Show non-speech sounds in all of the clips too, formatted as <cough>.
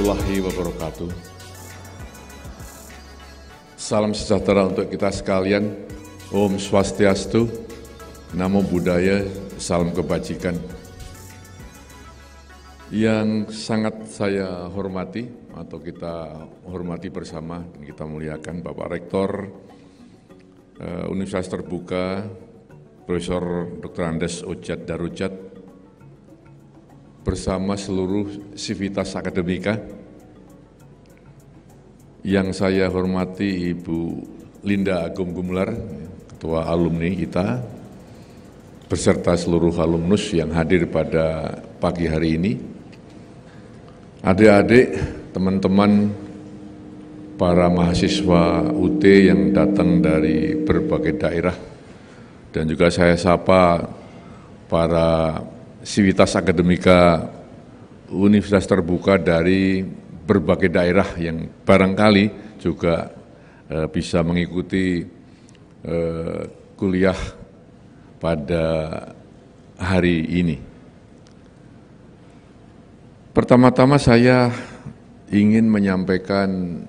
warahmatullahi wabarakatuh. Salam sejahtera untuk kita sekalian. Om Swastiastu, Namo Buddhaya, Salam Kebajikan. Yang sangat saya hormati atau kita hormati bersama dan kita muliakan Bapak Rektor eh, Universitas Terbuka Profesor Dr. Andes Ojat Darujat bersama seluruh sivitas akademika yang saya hormati Ibu Linda Agung Gumlar, Ketua Alumni kita, beserta seluruh alumnus yang hadir pada pagi hari ini, adik-adik, teman-teman, para mahasiswa UT yang datang dari berbagai daerah, dan juga saya sapa para sivitas akademika universitas terbuka dari berbagai daerah yang barangkali juga eh, bisa mengikuti eh, kuliah pada hari ini. Pertama-tama saya ingin menyampaikan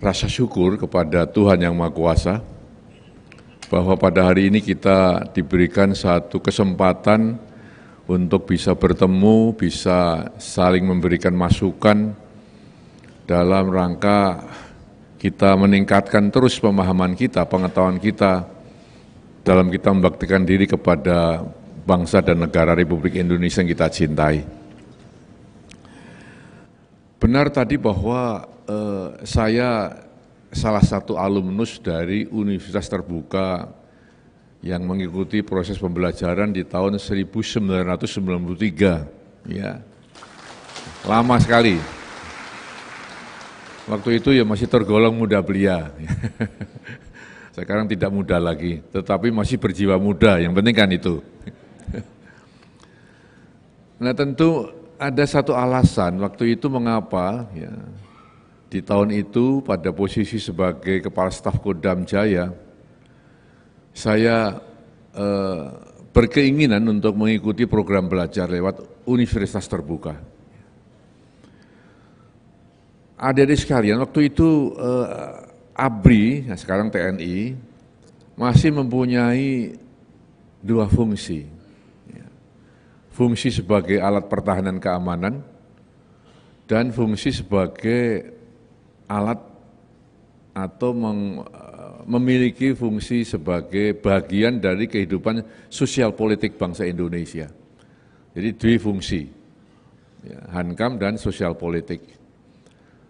rasa syukur kepada Tuhan Yang Maha Kuasa bahwa pada hari ini kita diberikan satu kesempatan untuk bisa bertemu, bisa saling memberikan masukan dalam rangka kita meningkatkan terus pemahaman kita, pengetahuan kita dalam kita membaktikan diri kepada bangsa dan negara Republik Indonesia yang kita cintai. Benar tadi bahwa eh, saya salah satu alumnus dari Universitas Terbuka yang mengikuti proses pembelajaran di tahun 1993. Ya. Lama sekali. Waktu itu ya masih tergolong muda belia. <laughs> Sekarang tidak muda lagi, tetapi masih berjiwa muda, yang penting kan itu. <laughs> Nah tentu ada satu alasan waktu itu mengapa ya, di tahun itu pada posisi sebagai Kepala Staf Kodam Jaya, saya eh, berkeinginan untuk mengikuti program belajar lewat universitas terbuka. ada adik sekalian, waktu itu eh, ABRI, ya sekarang TNI, masih mempunyai dua fungsi. Fungsi sebagai alat pertahanan keamanan dan fungsi sebagai alat atau meng, memiliki fungsi sebagai bagian dari kehidupan sosial politik bangsa Indonesia. Jadi dua fungsi, ya, hankam dan sosial politik.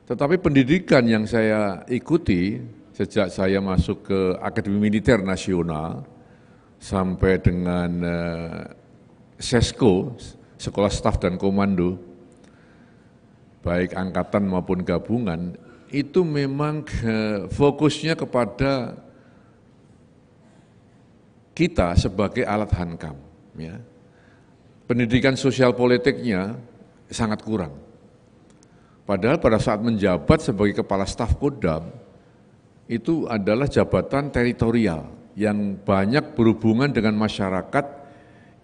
Tetapi pendidikan yang saya ikuti sejak saya masuk ke Akademi Militer Nasional sampai dengan eh, SESKO, Sekolah Staf dan Komando, baik angkatan maupun gabungan, itu memang eh, fokusnya kepada kita sebagai alat hankam. Ya. Pendidikan sosial politiknya sangat kurang. Padahal pada saat menjabat sebagai kepala staf Kodam, itu adalah jabatan teritorial yang banyak berhubungan dengan masyarakat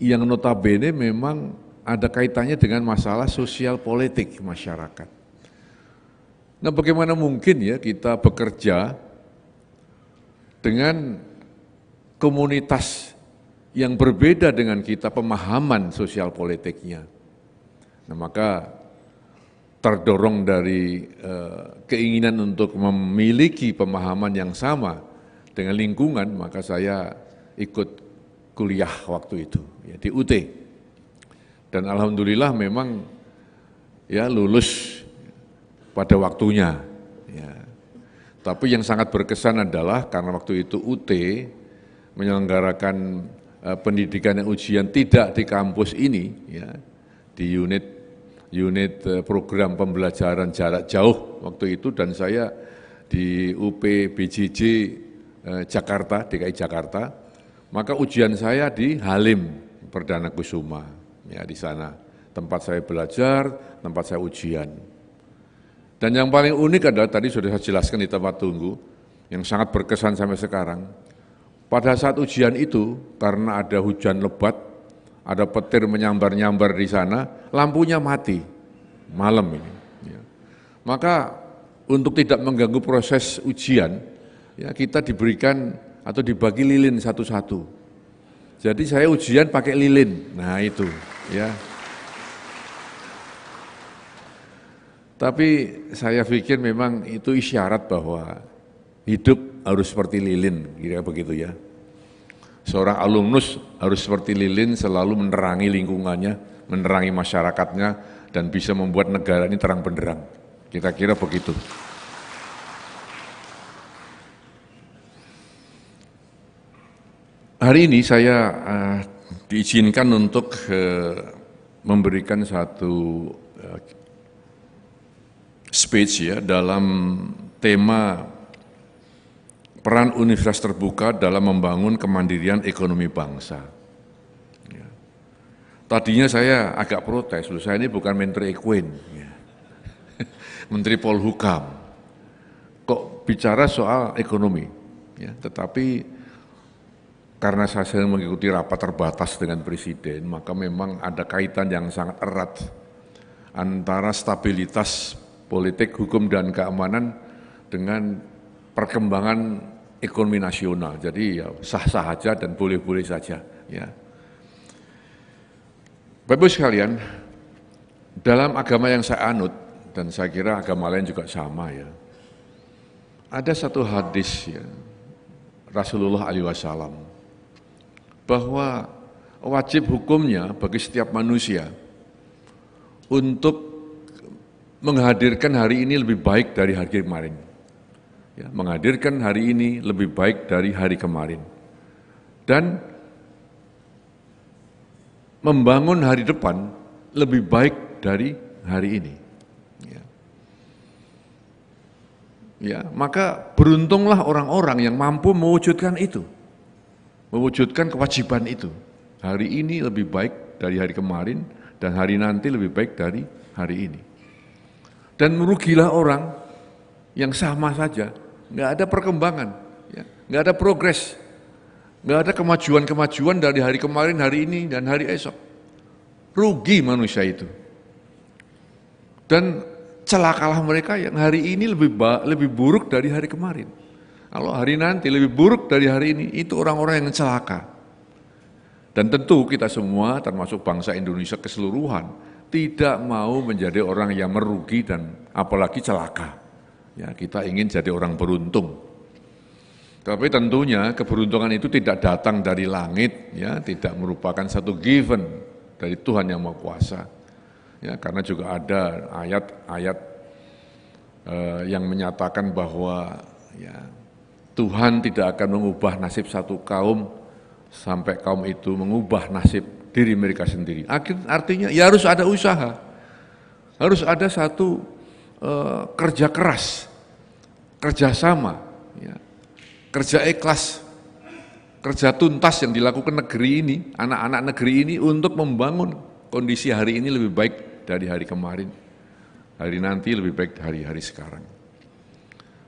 yang notabene memang ada kaitannya dengan masalah sosial politik masyarakat. Nah bagaimana mungkin ya kita bekerja dengan komunitas yang berbeda dengan kita pemahaman sosial politiknya. Nah maka terdorong dari eh, keinginan untuk memiliki pemahaman yang sama dengan lingkungan, maka saya ikut kuliah waktu itu ya, di UT. Dan alhamdulillah memang ya lulus pada waktunya. Ya. Tapi yang sangat berkesan adalah karena waktu itu UT menyelenggarakan uh, pendidikan dan ujian tidak di kampus ini, ya, di unit unit uh, program pembelajaran jarak jauh waktu itu dan saya di UPBJJ uh, e, Jakarta, DKI Jakarta, maka ujian saya di Halim Perdana Kusuma, ya di sana tempat saya belajar, tempat saya ujian. Dan yang paling unik adalah tadi sudah saya jelaskan di tempat tunggu, yang sangat berkesan sampai sekarang. Pada saat ujian itu, karena ada hujan lebat, ada petir menyambar-nyambar di sana, lampunya mati malam ini. Ya. Maka untuk tidak mengganggu proses ujian, ya kita diberikan atau dibagi lilin satu-satu. Jadi saya ujian pakai lilin. Nah itu, ya. Tapi saya pikir memang itu isyarat bahwa hidup harus seperti lilin, kira begitu ya. Seorang alumnus harus seperti lilin selalu menerangi lingkungannya, menerangi masyarakatnya, dan bisa membuat negara ini terang benderang. Kita kira begitu. Hari ini saya uh, diizinkan untuk uh, memberikan satu speech ya dalam tema peran universitas terbuka dalam membangun kemandirian ekonomi bangsa. Ya. Tadinya saya agak protes, loh saya ini bukan Menteri Equin, ya. <laughs> Menteri Polhukam. Kok bicara soal ekonomi? Ya, tetapi karena saya sering mengikuti rapat terbatas dengan Presiden, maka memang ada kaitan yang sangat erat antara stabilitas politik, hukum dan keamanan dengan perkembangan ekonomi nasional. Jadi ya sah-sah saja dan boleh-boleh saja. Ya. Bapak sekalian, dalam agama yang saya anut, dan saya kira agama lain juga sama ya, ada satu hadis ya, Rasulullah Wasallam bahwa wajib hukumnya bagi setiap manusia untuk menghadirkan hari ini lebih baik dari hari kemarin. Ya, menghadirkan hari ini lebih baik dari hari kemarin. Dan membangun hari depan lebih baik dari hari ini. Ya, ya maka beruntunglah orang-orang yang mampu mewujudkan itu. Mewujudkan kewajiban itu. Hari ini lebih baik dari hari kemarin dan hari nanti lebih baik dari hari ini. Dan merugilah orang yang sama saja, nggak ada perkembangan, ya. nggak ada progres, nggak ada kemajuan-kemajuan dari hari kemarin, hari ini, dan hari esok. Rugi manusia itu. Dan celakalah mereka yang hari ini lebih lebih buruk dari hari kemarin. Kalau hari nanti lebih buruk dari hari ini, itu orang-orang yang celaka. Dan tentu kita semua termasuk bangsa Indonesia keseluruhan tidak mau menjadi orang yang merugi dan apalagi celaka. Ya, kita ingin jadi orang beruntung. Tapi tentunya keberuntungan itu tidak datang dari langit, ya, tidak merupakan satu given dari Tuhan yang Maha Kuasa. Ya, karena juga ada ayat-ayat eh, yang menyatakan bahwa ya, Tuhan tidak akan mengubah nasib satu kaum sampai kaum itu mengubah nasib diri mereka sendiri. Akhir Artinya ya harus ada usaha, harus ada satu uh, kerja keras, kerjasama, ya. kerja ikhlas, kerja tuntas yang dilakukan negeri ini, anak-anak negeri ini untuk membangun kondisi hari ini lebih baik dari hari kemarin, hari nanti lebih baik dari hari sekarang.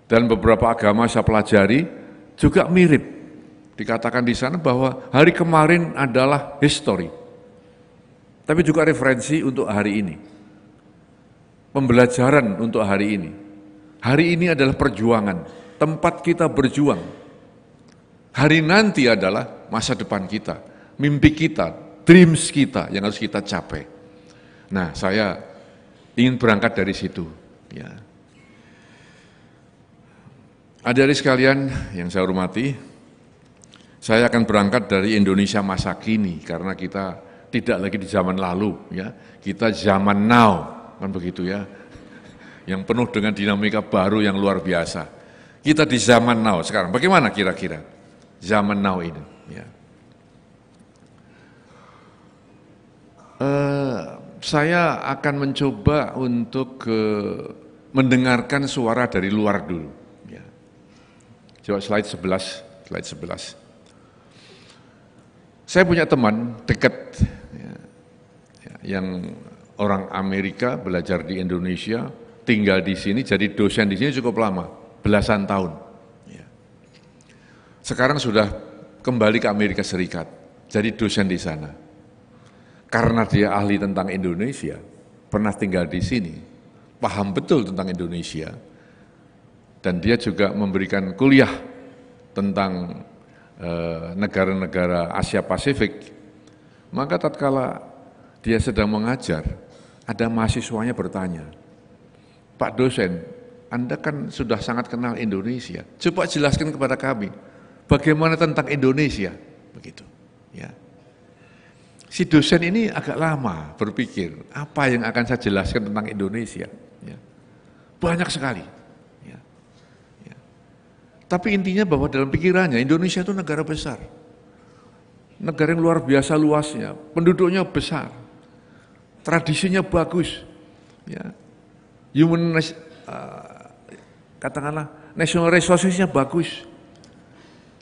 Dan beberapa agama saya pelajari juga mirip Dikatakan di sana bahwa hari kemarin adalah history, tapi juga referensi untuk hari ini. Pembelajaran untuk hari ini. Hari ini adalah perjuangan, tempat kita berjuang. Hari nanti adalah masa depan kita, mimpi kita, dreams kita yang harus kita capai. Nah, saya ingin berangkat dari situ. Ya. Adik-adik sekalian yang saya hormati, saya akan berangkat dari Indonesia masa kini karena kita tidak lagi di zaman lalu ya. Kita zaman now kan begitu ya. Yang penuh dengan dinamika baru yang luar biasa. Kita di zaman now sekarang. Bagaimana kira-kira zaman now ini ya. Uh, saya akan mencoba untuk uh, mendengarkan suara dari luar dulu. Ya. Coba slide 11, slide 11. Saya punya teman dekat ya, ya, yang orang Amerika belajar di Indonesia, tinggal di sini, jadi dosen di sini cukup lama, belasan tahun. Ya. Sekarang sudah kembali ke Amerika Serikat, jadi dosen di sana. Karena dia ahli tentang Indonesia, pernah tinggal di sini, paham betul tentang Indonesia, dan dia juga memberikan kuliah tentang Eh, negara-negara Asia Pasifik, maka tatkala dia sedang mengajar, ada mahasiswanya bertanya, Pak dosen, Anda kan sudah sangat kenal Indonesia, coba jelaskan kepada kami, bagaimana tentang Indonesia? Begitu, ya. Si dosen ini agak lama berpikir, apa yang akan saya jelaskan tentang Indonesia? Ya. Banyak sekali. Tapi intinya bahwa dalam pikirannya Indonesia itu negara besar. Negara yang luar biasa luasnya, penduduknya besar. Tradisinya bagus. Ya. Human uh, katakanlah national resourcesnya bagus.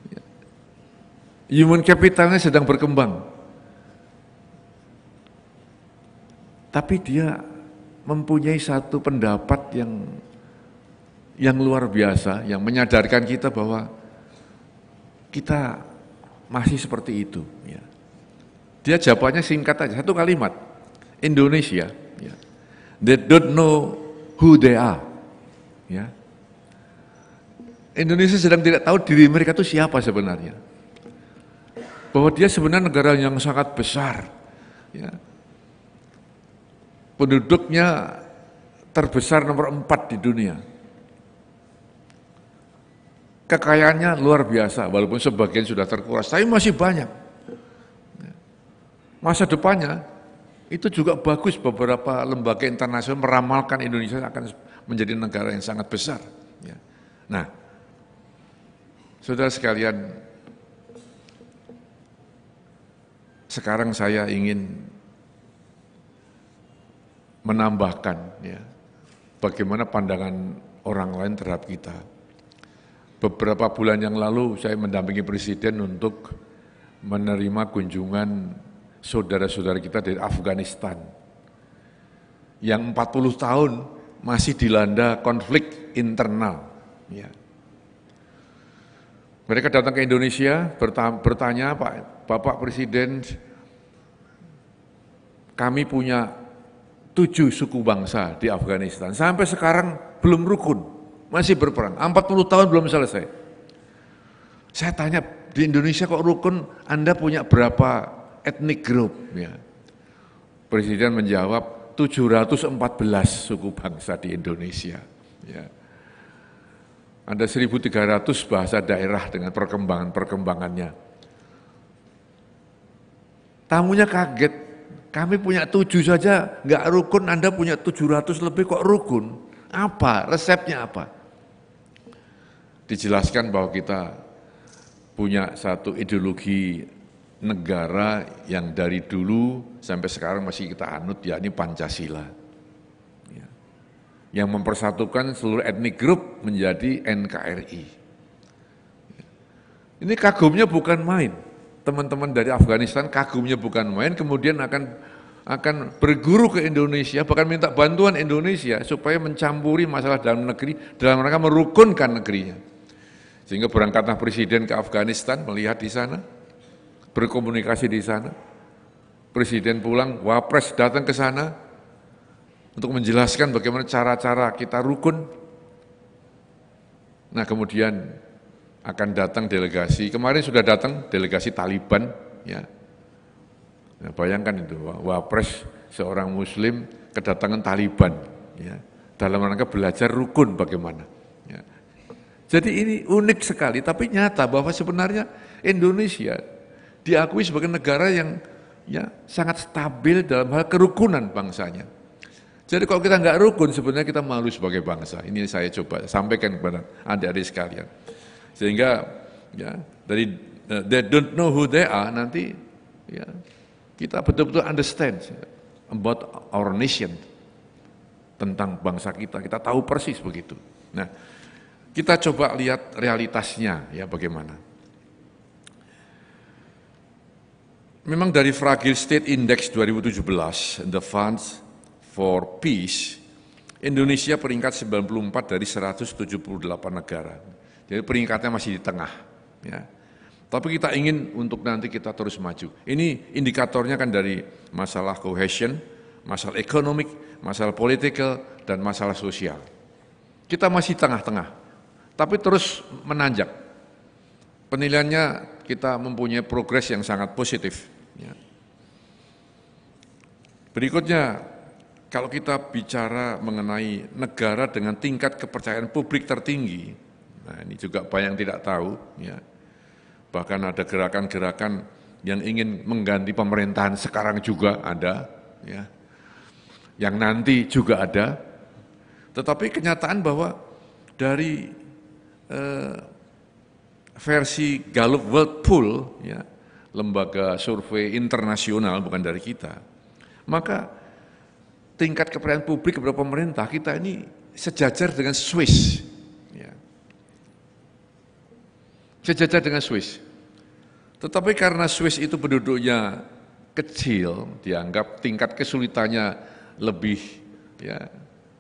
Ya. Human capitalnya sedang berkembang. Tapi dia mempunyai satu pendapat yang yang luar biasa yang menyadarkan kita bahwa kita masih seperti itu. Ya. Dia jawabannya singkat aja, satu kalimat. Indonesia, ya. they don't know who they are. Ya. Indonesia sedang tidak tahu diri mereka itu siapa sebenarnya. Bahwa dia sebenarnya negara yang sangat besar. Ya. Penduduknya terbesar nomor empat di dunia kekayaannya luar biasa, walaupun sebagian sudah terkuras, tapi masih banyak. Masa depannya itu juga bagus beberapa lembaga internasional meramalkan Indonesia akan menjadi negara yang sangat besar. Ya. Nah, saudara sekalian, sekarang saya ingin menambahkan ya, bagaimana pandangan orang lain terhadap kita beberapa bulan yang lalu saya mendampingi presiden untuk menerima kunjungan saudara-saudara kita dari Afghanistan yang 40 tahun masih dilanda konflik internal. Ya. Mereka datang ke Indonesia bertanya, Pak Bapak Presiden, kami punya tujuh suku bangsa di Afghanistan. Sampai sekarang belum rukun. Masih berperang. 40 tahun belum selesai. Saya tanya, di Indonesia kok rukun Anda punya berapa etnik grup? Ya. Presiden menjawab, 714 suku bangsa di Indonesia. Ya. Ada 1.300 bahasa daerah dengan perkembangan-perkembangannya. Tamunya kaget, kami punya tujuh saja, nggak rukun, Anda punya tujuh ratus lebih kok rukun. Apa? Resepnya apa? dijelaskan bahwa kita punya satu ideologi negara yang dari dulu sampai sekarang masih kita anut yakni Pancasila. Ya. Yang mempersatukan seluruh etnik grup menjadi NKRI. Ya. Ini kagumnya bukan main. Teman-teman dari Afghanistan kagumnya bukan main, kemudian akan akan berguru ke Indonesia, bahkan minta bantuan Indonesia supaya mencampuri masalah dalam negeri dalam rangka merukunkan negerinya. Sehingga berangkatlah presiden ke Afghanistan melihat di sana, berkomunikasi di sana. Presiden pulang, wapres datang ke sana untuk menjelaskan bagaimana cara-cara kita rukun. Nah kemudian akan datang delegasi, kemarin sudah datang delegasi Taliban, ya. Nah, bayangkan itu, wapres seorang muslim kedatangan Taliban, ya dalam rangka belajar rukun bagaimana. Jadi ini unik sekali, tapi nyata bahwa sebenarnya Indonesia diakui sebagai negara yang ya sangat stabil dalam hal kerukunan bangsanya. Jadi kalau kita nggak rukun sebenarnya kita malu sebagai bangsa. Ini saya coba sampaikan kepada adik-adik sekalian. Sehingga ya dari eh, they don't know who they are nanti ya kita betul-betul understand ya, about our nation tentang bangsa kita. Kita tahu persis begitu. Nah, kita coba lihat realitasnya ya bagaimana. Memang dari Fragile State Index 2017, The Funds for Peace, Indonesia peringkat 94 dari 178 negara. Jadi peringkatnya masih di tengah. Ya. Tapi kita ingin untuk nanti kita terus maju. Ini indikatornya kan dari masalah cohesion, masalah ekonomi, masalah politikal, dan masalah sosial. Kita masih tengah-tengah tapi terus menanjak. Penilaiannya kita mempunyai progres yang sangat positif. Ya. Berikutnya, kalau kita bicara mengenai negara dengan tingkat kepercayaan publik tertinggi, nah ini juga banyak yang tidak tahu, ya. bahkan ada gerakan-gerakan yang ingin mengganti pemerintahan sekarang juga ada, ya. yang nanti juga ada, tetapi kenyataan bahwa dari eh, versi Gallup World Pool, ya, lembaga survei internasional bukan dari kita, maka tingkat kepercayaan publik kepada pemerintah kita ini sejajar dengan Swiss. Ya. Sejajar dengan Swiss. Tetapi karena Swiss itu penduduknya kecil, dianggap tingkat kesulitannya lebih ya,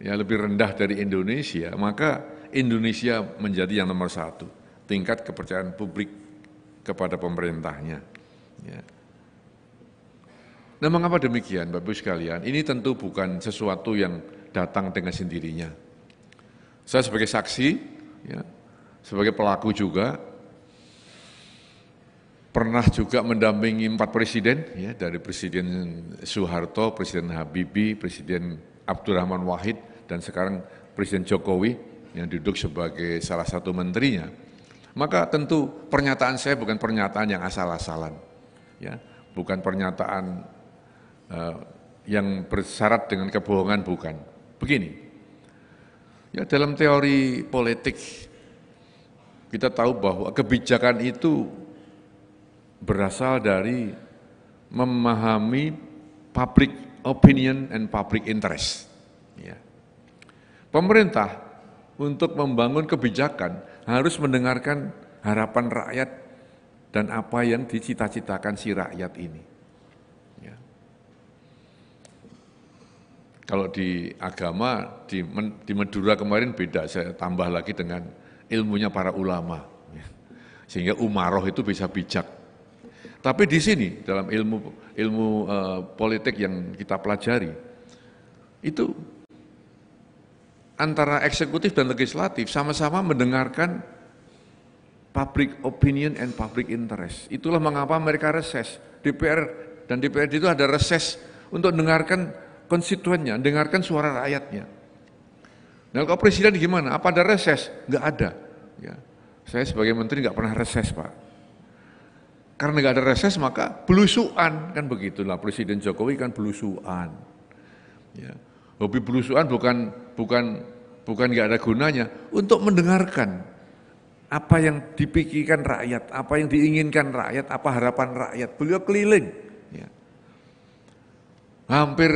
ya lebih rendah dari Indonesia, maka Indonesia menjadi yang nomor satu, tingkat kepercayaan publik kepada pemerintahnya. Ya. Nah mengapa demikian Bapak-Ibu sekalian? Ini tentu bukan sesuatu yang datang dengan sendirinya. Saya sebagai saksi, ya, sebagai pelaku juga, pernah juga mendampingi empat presiden, ya, dari Presiden Soeharto, Presiden Habibie, Presiden Abdurrahman Wahid, dan sekarang Presiden Jokowi yang duduk sebagai salah satu menterinya, maka tentu pernyataan saya bukan pernyataan yang asal-asalan, ya, bukan pernyataan uh, yang bersyarat dengan kebohongan bukan. Begini, ya dalam teori politik kita tahu bahwa kebijakan itu berasal dari memahami public opinion and public interest. Ya. Pemerintah untuk membangun kebijakan harus mendengarkan harapan rakyat dan apa yang dicita-citakan si rakyat ini. Ya. Kalau di agama di, di Madura kemarin beda, saya tambah lagi dengan ilmunya para ulama, ya. sehingga umaroh itu bisa bijak. Tapi di sini dalam ilmu ilmu uh, politik yang kita pelajari itu antara eksekutif dan legislatif sama-sama mendengarkan public opinion and public interest. Itulah mengapa mereka reses. DPR dan DPRD itu ada reses untuk dengarkan konstituennya, dengarkan suara rakyatnya. Nah kalau presiden gimana? Apa ada reses? Enggak ada. Ya. Saya sebagai menteri enggak pernah reses Pak. Karena enggak ada reses maka belusuan. Kan begitulah Presiden Jokowi kan belusuan. Ya. Hobi belusuan bukan bukan bukan nggak ada gunanya, untuk mendengarkan apa yang dipikirkan rakyat, apa yang diinginkan rakyat, apa harapan rakyat. Beliau keliling. Ya. Hampir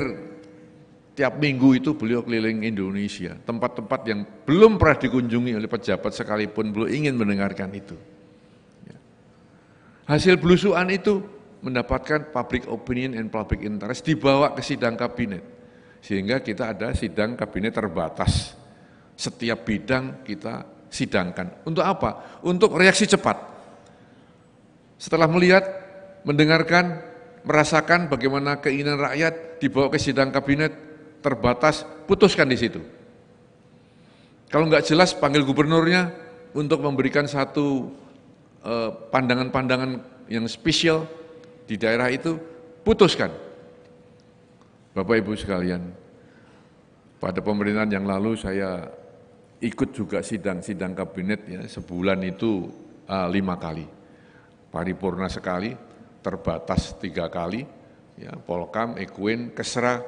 tiap minggu itu beliau keliling Indonesia, tempat-tempat yang belum pernah dikunjungi oleh pejabat sekalipun beliau ingin mendengarkan itu. Ya. Hasil belusuan itu mendapatkan public opinion and public interest dibawa ke sidang kabinet. Sehingga kita ada sidang kabinet terbatas setiap bidang kita sidangkan. Untuk apa? Untuk reaksi cepat. Setelah melihat, mendengarkan, merasakan bagaimana keinginan rakyat dibawa ke sidang kabinet, terbatas, putuskan di situ. Kalau nggak jelas, panggil gubernurnya untuk memberikan satu eh, pandangan-pandangan eh, yang spesial di daerah itu, putuskan. Bapak Ibu sekalian, pada pemerintahan yang lalu saya ikut juga sidang-sidang kabinet ya sebulan itu uh, lima kali paripurna sekali terbatas tiga kali ya polkam ekuin kesra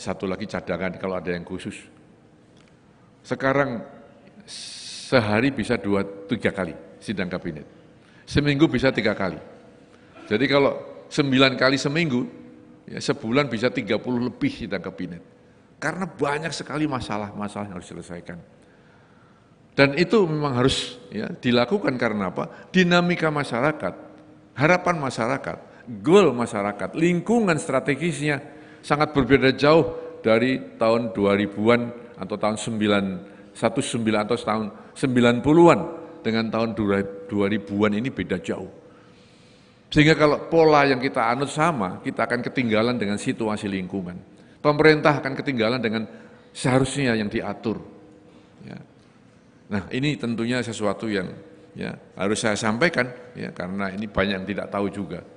satu lagi cadangan kalau ada yang khusus sekarang sehari bisa dua tiga kali sidang kabinet seminggu bisa tiga kali jadi kalau sembilan kali seminggu ya sebulan bisa tiga puluh lebih sidang kabinet karena banyak sekali masalah-masalah yang harus diselesaikan dan itu memang harus ya, dilakukan karena apa? Dinamika masyarakat, harapan masyarakat, goal masyarakat, lingkungan strategisnya sangat berbeda jauh dari tahun 2000-an atau tahun 9, 19 atau tahun 90-an dengan tahun 2000-an ini beda jauh. Sehingga kalau pola yang kita anut sama, kita akan ketinggalan dengan situasi lingkungan. Pemerintah akan ketinggalan dengan seharusnya yang diatur. Ya Nah ini tentunya sesuatu yang ya, harus saya sampaikan ya, karena ini banyak yang tidak tahu juga.